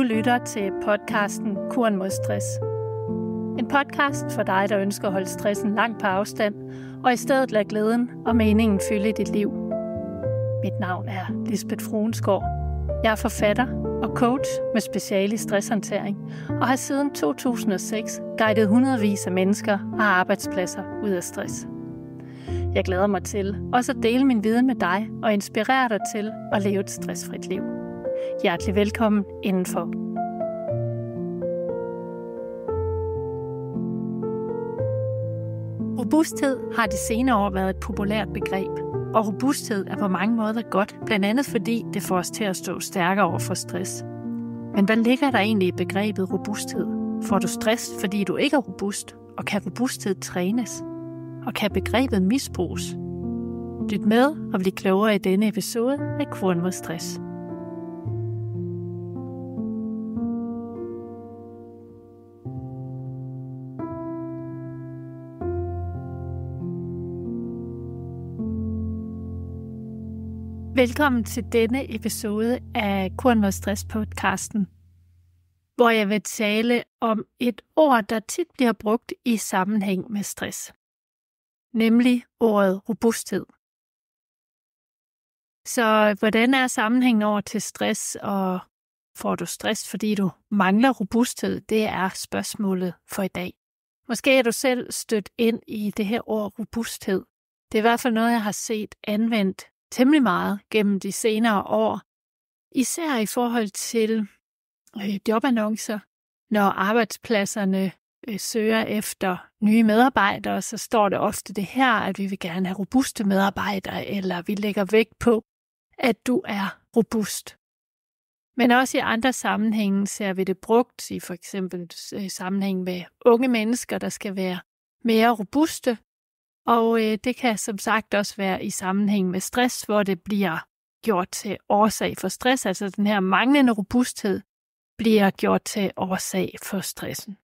Du lytter til podcasten Kuren mod stress. En podcast for dig, der ønsker at holde stressen langt på afstand, og i stedet lade glæden og meningen fylde i dit liv. Mit navn er Lisbeth Fruensgaard. Jeg er forfatter og coach med speciale i stresshåndtering, og har siden 2006 guidet hundredvis af mennesker og arbejdspladser ud af stress. Jeg glæder mig til også at dele min viden med dig og inspirere dig til at leve et stressfrit liv. Hjertelig velkommen indenfor. Robusthed har de senere år været et populært begreb, og robusthed er på mange måder godt, blandt andet fordi det får os til at stå stærkere over for stress. Men hvad ligger der egentlig i begrebet robusthed? Får du stress, fordi du ikke er robust, og kan robusthed trænes? Og kan begrebet misbruges? Lyt med og bliv klogere i denne episode af Kuren mod stress. Velkommen til denne episode af Kuren stress podcasten, hvor jeg vil tale om et ord, der tit bliver brugt i sammenhæng med stress, nemlig ordet robusthed. Så hvordan er sammenhængen over til stress, og får du stress, fordi du mangler robusthed, det er spørgsmålet for i dag. Måske er du selv stødt ind i det her ord robusthed. Det er i hvert fald noget, jeg har set anvendt temmelig meget gennem de senere år, især i forhold til øh, jobannoncer, når arbejdspladserne øh, søger efter nye medarbejdere, så står det ofte det her, at vi vil gerne have robuste medarbejdere, eller vi lægger vægt på, at du er robust. Men også i andre sammenhænge ser vi det brugt, i for eksempel øh, sammenhæng med unge mennesker, der skal være mere robuste, og øh, det kan som sagt også være i sammenhæng med stress, hvor det bliver gjort til årsag for stress, altså den her manglende robusthed bliver gjort til årsag for stressen.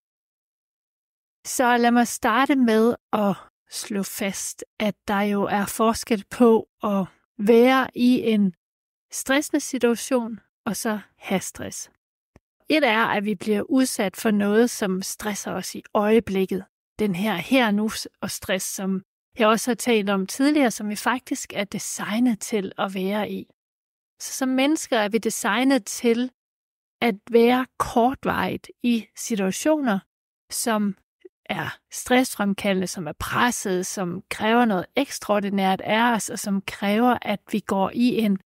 Så lad mig starte med at slå fast, at der jo er forskel på at være i en stressende situation og så have stress. Et er, at vi bliver udsat for noget, som stresser os i øjeblikket den her her nu og stress, som jeg også har talt om tidligere, som vi faktisk er designet til at være i. Så som mennesker er vi designet til at være kortvejet i situationer, som er stressfremkaldende, som er presset, som kræver noget ekstraordinært af os, og som kræver, at vi går i en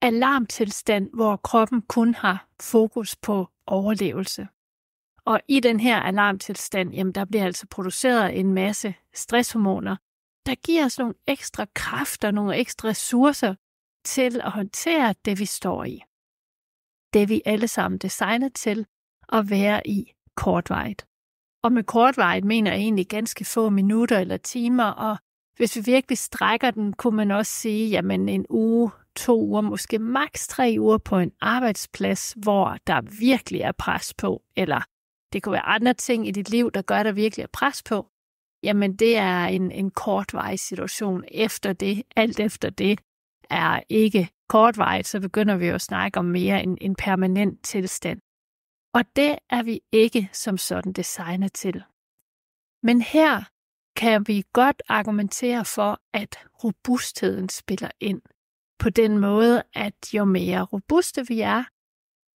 alarmtilstand, hvor kroppen kun har fokus på overlevelse. Og i den her alarmtilstand, jamen der bliver altså produceret en masse stresshormoner, der giver os nogle ekstra kræfter, nogle ekstra ressourcer til at håndtere det, vi står i. Det vi alle sammen designet til at være i kortvarigt. Og med kortvarigt mener jeg egentlig ganske få minutter eller timer, og hvis vi virkelig strækker den, kunne man også sige, jamen en uge, to uger, måske maks tre uger på en arbejdsplads, hvor der virkelig er pres på, eller det kunne være andre ting i dit liv, der gør, dig virkelig er pres på, jamen det er en, en kortvarig situation efter det. Alt efter det er ikke kortvarigt, så begynder vi jo at snakke om mere en, en permanent tilstand. Og det er vi ikke som sådan designet til. Men her kan vi godt argumentere for, at robustheden spiller ind. På den måde, at jo mere robuste vi er,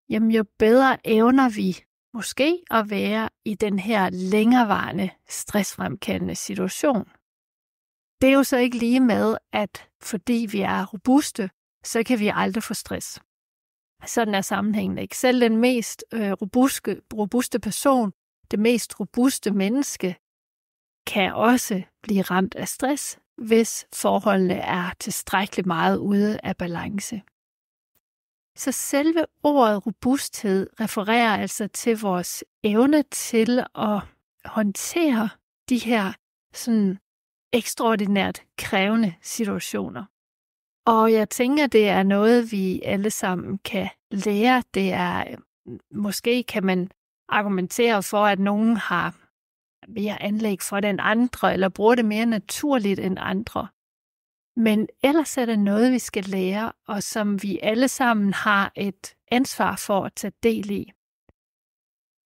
jamen jo bedre evner vi måske at være i den her længerevarende stressfremkaldende situation. Det er jo så ikke lige med, at fordi vi er robuste, så kan vi aldrig få stress. Sådan er sammenhængen ikke. Selv den mest øh, robuste, robuste person, det mest robuste menneske, kan også blive ramt af stress, hvis forholdene er tilstrækkeligt meget ude af balance. Så selve ordet robusthed refererer altså til vores evne til at håndtere de her sådan ekstraordinært krævende situationer. Og jeg tænker, det er noget, vi alle sammen kan lære. Det er, øh, måske kan man argumentere for, at nogen har mere anlæg for det end andre, eller bruger det mere naturligt end andre. Men ellers er det noget, vi skal lære, og som vi alle sammen har et ansvar for at tage del i.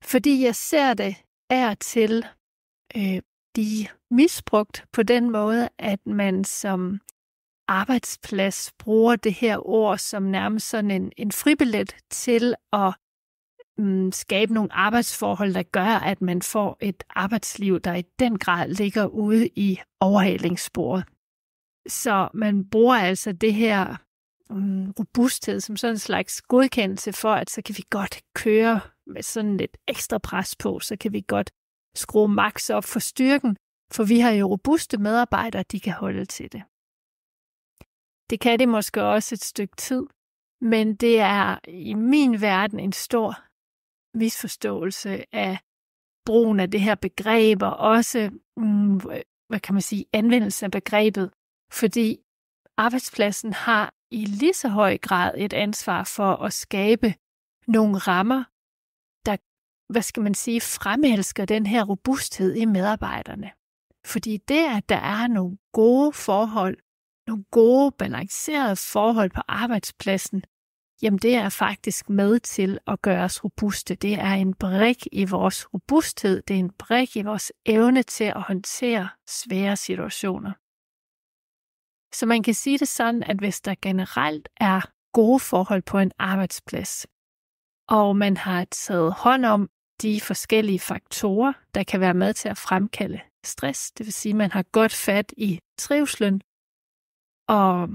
Fordi jeg ser det er til øh, de misbrugt på den måde, at man som arbejdsplads bruger det her ord som nærmest sådan en, en fribillet til at mm, skabe nogle arbejdsforhold, der gør, at man får et arbejdsliv, der i den grad ligger ude i overhalingssporet. Så man bruger altså det her mm, robusthed som sådan en slags godkendelse for, at så kan vi godt køre med sådan lidt ekstra pres på, så kan vi godt skrue max op for styrken, for vi har jo robuste medarbejdere, de kan holde til det. Det kan det måske også et stykke tid, men det er i min verden en stor misforståelse af brugen af det her begreb, og også, mm, hvad kan man sige, anvendelse af begrebet fordi arbejdspladsen har i lige så høj grad et ansvar for at skabe nogle rammer, der, hvad skal man sige, fremelsker den her robusthed i medarbejderne. Fordi det, at der er nogle gode forhold, nogle gode balancerede forhold på arbejdspladsen, jamen det er faktisk med til at gøre os robuste. Det er en brik i vores robusthed, det er en brik i vores evne til at håndtere svære situationer. Så man kan sige det sådan, at hvis der generelt er gode forhold på en arbejdsplads, og man har taget hånd om de forskellige faktorer, der kan være med til at fremkalde stress, det vil sige, at man har godt fat i trivslen, og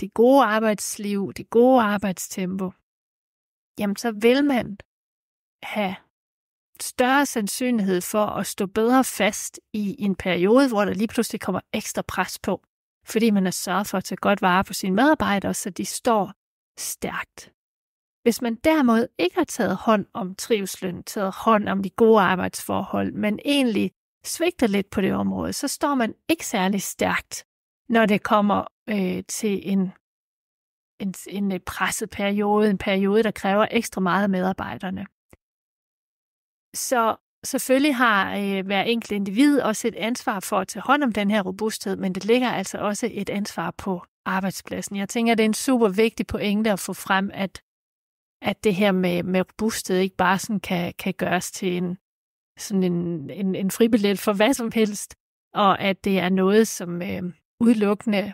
det gode arbejdsliv, det gode arbejdstempo, jamen så vil man have større sandsynlighed for at stå bedre fast i en periode, hvor der lige pludselig kommer ekstra pres på fordi man har sørget for at tage godt vare på sine medarbejdere, så de står stærkt. Hvis man derimod ikke har taget hånd om trivslen, taget hånd om de gode arbejdsforhold, men egentlig svigter lidt på det område, så står man ikke særlig stærkt, når det kommer øh, til en, en, en øh, presset periode, en periode, der kræver ekstra meget af medarbejderne. Så Selvfølgelig har øh, hver enkelt individ også et ansvar for at tage hånd om den her robusthed, men det ligger altså også et ansvar på arbejdspladsen. Jeg tænker, det er en super vigtig pointe at få frem, at, at det her med, med robusthed ikke bare sådan kan, kan gøres til en, sådan en, en, en fribillet for hvad som helst, og at det er noget, som øh, udelukkende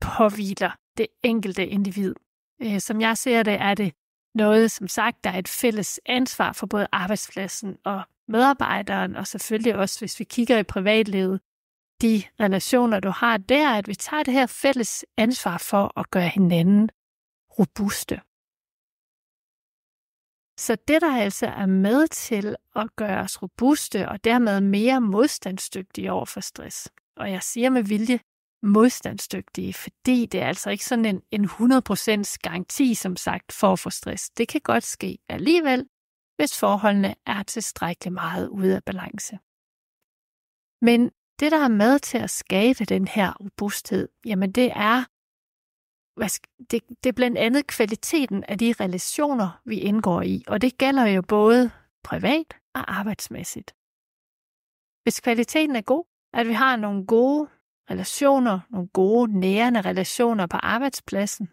påviler det enkelte individ. Øh, som jeg ser det, er det noget, som sagt, der er et fælles ansvar for både arbejdspladsen og medarbejderen, og selvfølgelig også, hvis vi kigger i privatlivet, de relationer, du har der, at vi tager det her fælles ansvar for at gøre hinanden robuste. Så det, der altså er med til at gøre os robuste og dermed mere modstandsdygtige over for stress. Og jeg siger med vilje modstandsdygtige, fordi det er altså ikke sådan en, en 100% garanti, som sagt, for at få stress. Det kan godt ske alligevel, hvis forholdene er tilstrækkeligt meget ude af balance. Men det, der er med til at skabe den her robusthed, jamen det er, det, det er blandt andet kvaliteten af de relationer, vi indgår i, og det gælder jo både privat og arbejdsmæssigt. Hvis kvaliteten er god, at vi har nogle gode relationer, nogle gode nærende relationer på arbejdspladsen,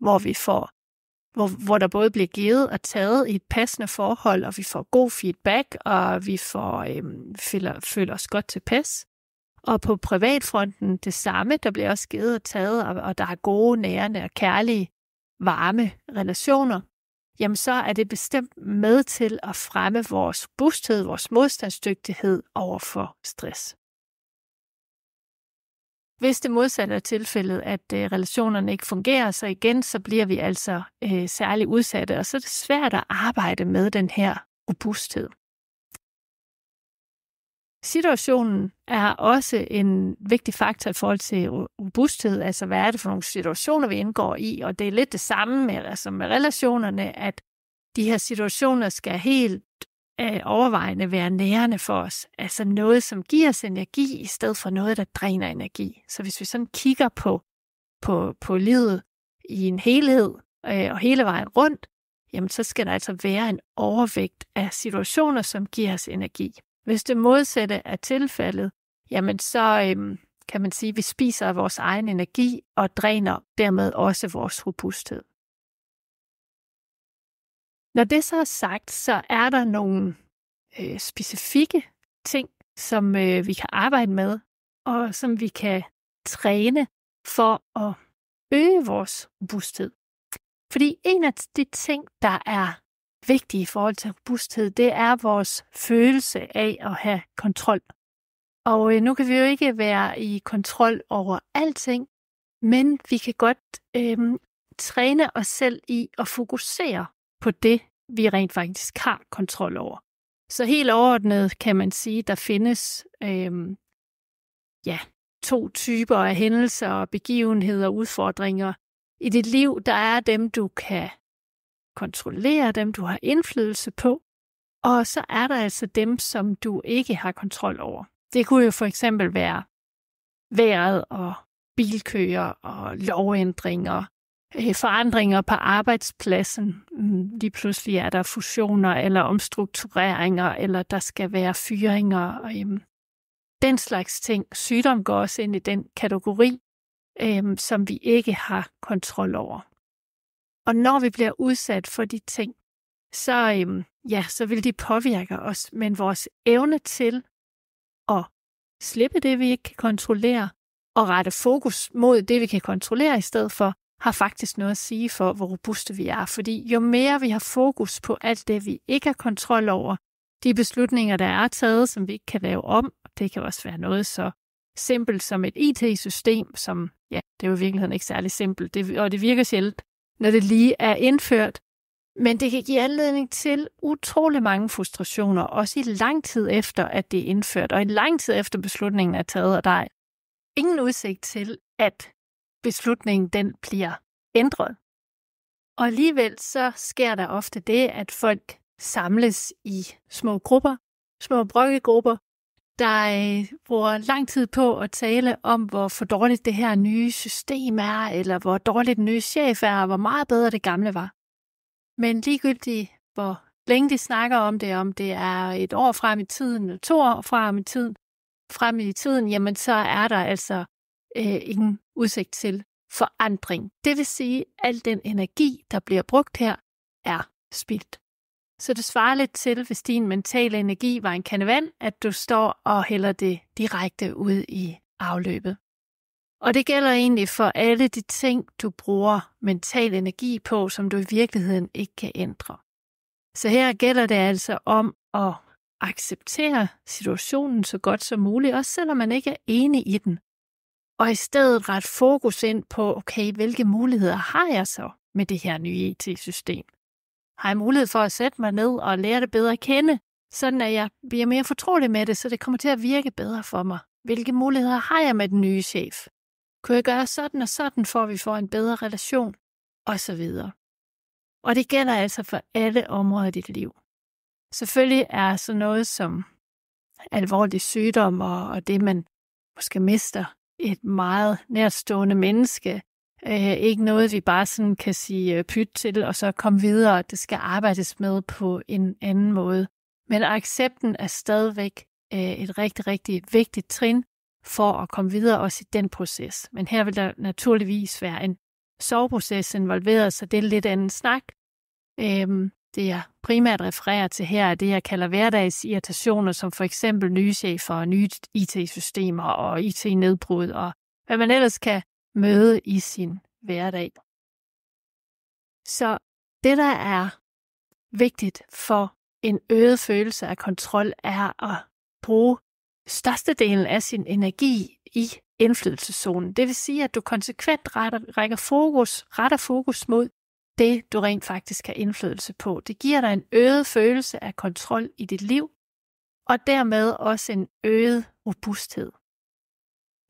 hvor vi får hvor, hvor der både bliver givet og taget i et passende forhold, og vi får god feedback, og vi får øhm, føler, føler os godt tilpas. Og på privatfronten det samme, der bliver også givet og taget, og, og der er gode, nærende og kærlige, varme relationer, jamen så er det bestemt med til at fremme vores robusthed, vores modstandsdygtighed over for stress. Hvis det modsatte er tilfældet, at øh, relationerne ikke fungerer, så igen, så bliver vi altså øh, særlig udsatte, og så er det svært at arbejde med den her robusthed. Situationen er også en vigtig faktor i forhold til robusthed, altså hvad er det for nogle situationer, vi indgår i, og det er lidt det samme med, altså med relationerne, at de her situationer skal helt øh, overvejende være nærende for os. Altså noget, som giver os energi, i stedet for noget, der dræner energi. Så hvis vi sådan kigger på, på, på livet i en helhed øh, og hele vejen rundt, jamen så skal der altså være en overvægt af situationer, som giver os energi. Hvis det modsatte er tilfældet, jamen så øhm, kan man sige, at vi spiser af vores egen energi og dræner dermed også vores robusthed. Når det så er sagt, så er der nogle øh, specifikke ting, som øh, vi kan arbejde med, og som vi kan træne for at øge vores robusthed. Fordi en af de ting, der er vigtige i forhold til robusthed, det er vores følelse af at have kontrol. Og øh, nu kan vi jo ikke være i kontrol over alting, men vi kan godt øh, træne os selv i at fokusere på det, vi rent faktisk har kontrol over. Så helt overordnet kan man sige, der findes øh, ja, to typer af hændelser, begivenheder og udfordringer. I dit liv, der er dem, du kan kontrollere, dem, du har indflydelse på, og så er der altså dem, som du ikke har kontrol over. Det kunne jo for eksempel være vejret og bilkøer og lovændringer Øh, forandringer på arbejdspladsen. Mm, lige pludselig er der fusioner eller omstruktureringer, eller der skal være fyringer. Og, øhm, den slags ting. Sygdom går også ind i den kategori, øhm, som vi ikke har kontrol over. Og når vi bliver udsat for de ting, så, øhm, ja, så vil de påvirke os, men vores evne til at slippe det, vi ikke kan kontrollere, og rette fokus mod det, vi kan kontrollere i stedet for, har faktisk noget at sige for, hvor robuste vi er. Fordi jo mere vi har fokus på alt det, vi ikke har kontrol over, de beslutninger, der er taget, som vi ikke kan lave om, det kan også være noget så simpelt som et IT-system, som, ja, det er jo i virkeligheden ikke særlig simpelt, det, og det virker sjældent, når det lige er indført. Men det kan give anledning til utrolig mange frustrationer, også i lang tid efter, at det er indført, og i lang tid efter beslutningen er taget, og dig. ingen udsigt til, at beslutningen den bliver ændret. Og alligevel så sker der ofte det, at folk samles i små grupper, små brokkegrupper, der øh, bruger lang tid på at tale om, hvor for dårligt det her nye system er, eller hvor dårligt den nye chef er, og hvor meget bedre det gamle var. Men ligegyldigt, hvor længe de snakker om det, om det er et år frem i tiden, eller to år frem i tiden, frem i tiden, jamen så er der altså øh, ingen udsigt til forandring. Det vil sige, at al den energi, der bliver brugt her, er spildt. Så det svarer lidt til, hvis din mentale energi var en kande vand, at du står og hælder det direkte ud i afløbet. Og det gælder egentlig for alle de ting, du bruger mental energi på, som du i virkeligheden ikke kan ændre. Så her gælder det altså om at acceptere situationen så godt som muligt, også selvom man ikke er enig i den og i stedet ret fokus ind på, okay, hvilke muligheder har jeg så med det her nye IT-system? E har jeg mulighed for at sætte mig ned og lære det bedre at kende, sådan at jeg bliver mere fortrolig med det, så det kommer til at virke bedre for mig? Hvilke muligheder har jeg med den nye chef? Kunne jeg gøre sådan og sådan, for at vi får en bedre relation? Og så videre. Og det gælder altså for alle områder i dit liv. Selvfølgelig er så noget som alvorlig sygdom og det, man måske mister, et meget nærstående menneske. Øh, ikke noget, vi bare sådan kan sige øh, pyt til, og så komme videre. Det skal arbejdes med på en anden måde. Men accepten er stadigvæk øh, et rigtig, rigtig vigtigt trin for at komme videre også i den proces. Men her vil der naturligvis være en soveproces involveret, så det er lidt anden snak. Øh, det er primært refererer til her, er det, jeg kalder hverdagsirritationer, som for eksempel nye chefer og nye IT-systemer og IT-nedbrud og hvad man ellers kan møde i sin hverdag. Så det, der er vigtigt for en øget følelse af kontrol, er at bruge størstedelen af sin energi i indflydelseszonen. Det vil sige, at du konsekvent retter, rækker fokus, retter fokus mod det, du rent faktisk har indflydelse på. Det giver dig en øget følelse af kontrol i dit liv, og dermed også en øget robusthed.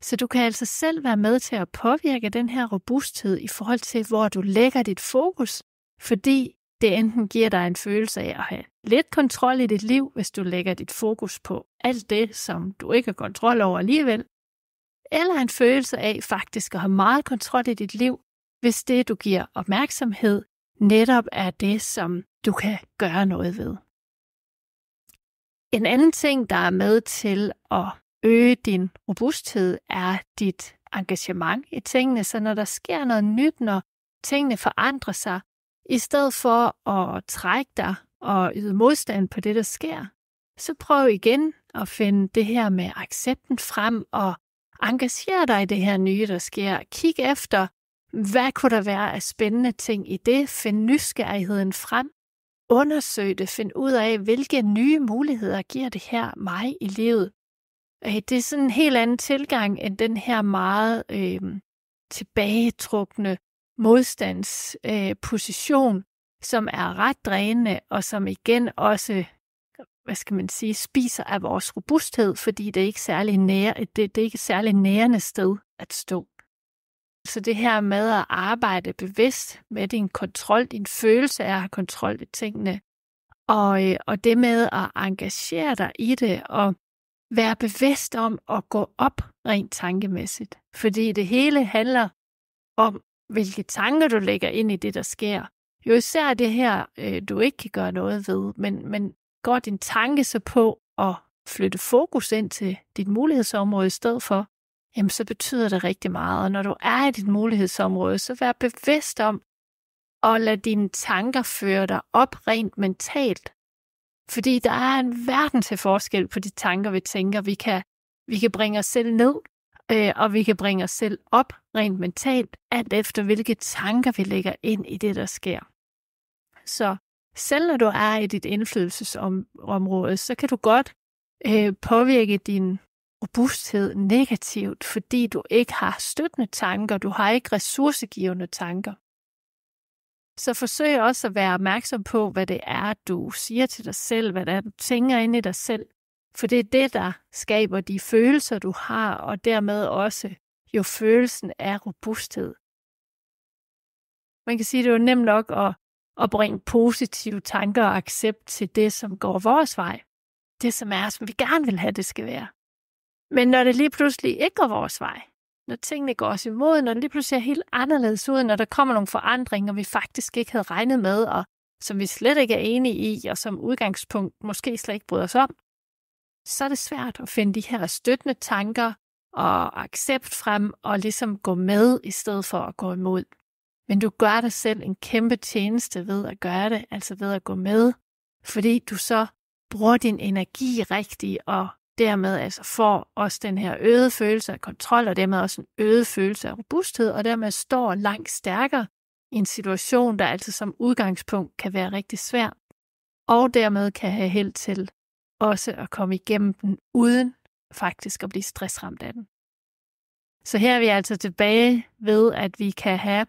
Så du kan altså selv være med til at påvirke den her robusthed i forhold til, hvor du lægger dit fokus, fordi det enten giver dig en følelse af at have lidt kontrol i dit liv, hvis du lægger dit fokus på alt det, som du ikke har kontrol over alligevel, eller en følelse af faktisk at have meget kontrol i dit liv, hvis det, du giver opmærksomhed, netop er det, som du kan gøre noget ved. En anden ting, der er med til at øge din robusthed, er dit engagement i tingene. Så når der sker noget nyt, når tingene forandrer sig, i stedet for at trække dig og yde modstand på det, der sker, så prøv igen at finde det her med accepten frem og engagere dig i det her nye, der sker. Kig efter, hvad kunne der være af spændende ting i det? Find nysgerrigheden frem. Undersøg det. Find ud af, hvilke nye muligheder giver det her mig i livet. Øh, det er sådan en helt anden tilgang end den her meget øh, tilbagetrukne modstandsposition, øh, som er ret drænende og som igen også hvad skal man sige, spiser af vores robusthed, fordi det er ikke særlig nære, det, det er ikke særlig nærende sted at stå. Så det her med at arbejde bevidst med din kontrol, din følelse af at have kontrol ved tingene, og, øh, og det med at engagere dig i det, og være bevidst om at gå op rent tankemæssigt. Fordi det hele handler om, hvilke tanker du lægger ind i det, der sker. Jo især det her, øh, du ikke kan gøre noget ved, men, men går din tanke så på at flytte fokus ind til dit mulighedsområde i stedet for, jamen så betyder det rigtig meget. Og når du er i dit mulighedsområde, så vær bevidst om at lade dine tanker føre dig op rent mentalt. Fordi der er en verden til forskel på de tanker, vi tænker. Vi kan, vi kan bringe os selv ned, øh, og vi kan bringe os selv op rent mentalt, alt efter hvilke tanker vi lægger ind i det, der sker. Så selv når du er i dit indflydelsesområde, så kan du godt øh, påvirke din robusthed negativt, fordi du ikke har støttende tanker, du har ikke ressourcegivende tanker. Så forsøg også at være opmærksom på, hvad det er, du siger til dig selv, hvad det er, du tænker ind i dig selv. For det er det, der skaber de følelser, du har, og dermed også jo følelsen af robusthed. Man kan sige, at det er jo nemt nok at, at bringe positive tanker og accept til det, som går vores vej. Det, som er, som vi gerne vil have, det skal være. Men når det lige pludselig ikke går vores vej, når tingene går os imod, når det lige pludselig er helt anderledes ud, når der kommer nogle forandringer, vi faktisk ikke havde regnet med, og som vi slet ikke er enige i, og som udgangspunkt måske slet ikke bryder os om, så er det svært at finde de her støttende tanker og accept frem, og ligesom gå med i stedet for at gå imod. Men du gør dig selv en kæmpe tjeneste ved at gøre det, altså ved at gå med, fordi du så bruger din energi rigtigt og dermed altså får også den her øgede følelse af kontrol, og dermed også en øget følelse af robusthed, og dermed står langt stærkere i en situation, der altså som udgangspunkt kan være rigtig svær, og dermed kan have held til også at komme igennem den, uden faktisk at blive stressramt af den. Så her er vi altså tilbage ved, at vi kan have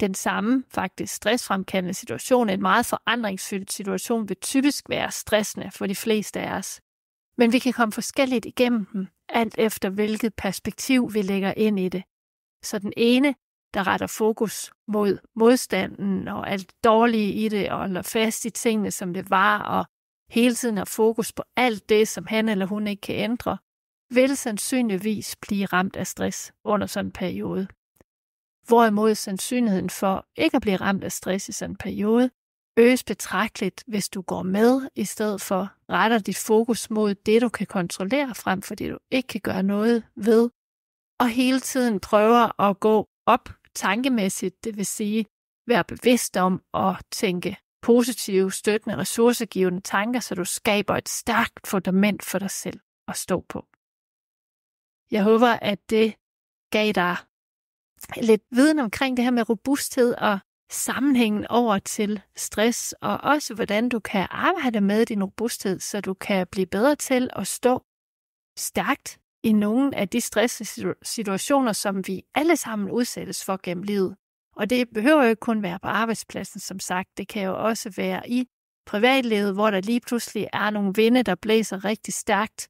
den samme faktisk stressfremkaldende situation. En meget forandringsfyldt situation vil typisk være stressende for de fleste af os. Men vi kan komme forskelligt igennem dem, alt efter hvilket perspektiv vi lægger ind i det. Så den ene, der retter fokus mod modstanden og alt dårlige i det, og holder fast i tingene, som det var, og hele tiden har fokus på alt det, som han eller hun ikke kan ændre, vil sandsynligvis blive ramt af stress under sådan en periode. Hvorimod sandsynligheden for ikke at blive ramt af stress i sådan en periode øges betragteligt, hvis du går med, i stedet for retter dit fokus mod det, du kan kontrollere, frem for det, du ikke kan gøre noget ved. Og hele tiden prøver at gå op tankemæssigt, det vil sige være bevidst om at tænke positive, støttende, ressourcegivende tanker, så du skaber et stærkt fundament for dig selv at stå på. Jeg håber, at det gav dig lidt viden omkring det her med robusthed og sammenhængen over til stress, og også hvordan du kan arbejde med din robusthed, så du kan blive bedre til at stå stærkt i nogle af de stresssituationer, som vi alle sammen udsættes for gennem livet. Og det behøver jo ikke kun være på arbejdspladsen, som sagt. Det kan jo også være i privatlivet, hvor der lige pludselig er nogle vinde, der blæser rigtig stærkt.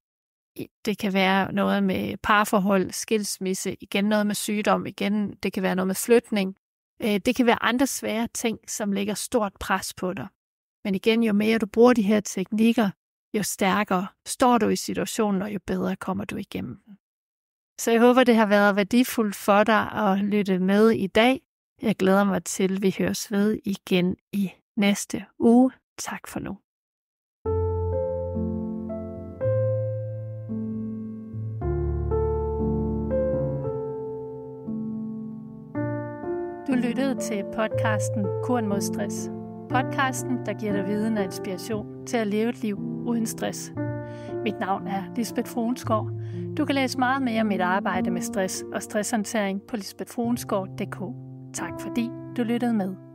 Det kan være noget med parforhold, skilsmisse, igen noget med sygdom, igen det kan være noget med flytning. Øh, det kan være andre svære ting, som lægger stort pres på dig. Men igen, jo mere du bruger de her teknikker, jo stærkere står du i situationen, og jo bedre kommer du igennem den. Så jeg håber, det har været værdifuldt for dig at lytte med i dag. Jeg glæder mig til, at vi høres ved igen i næste uge. Tak for nu. til podcasten Kuren mod stress. Podcasten, der giver dig viden og inspiration til at leve et liv uden stress. Mit navn er Lisbeth Fruensgaard. Du kan læse meget mere om mit arbejde med stress og stresshåndtering på lisbethfruensgaard.dk. Tak fordi du lyttede med.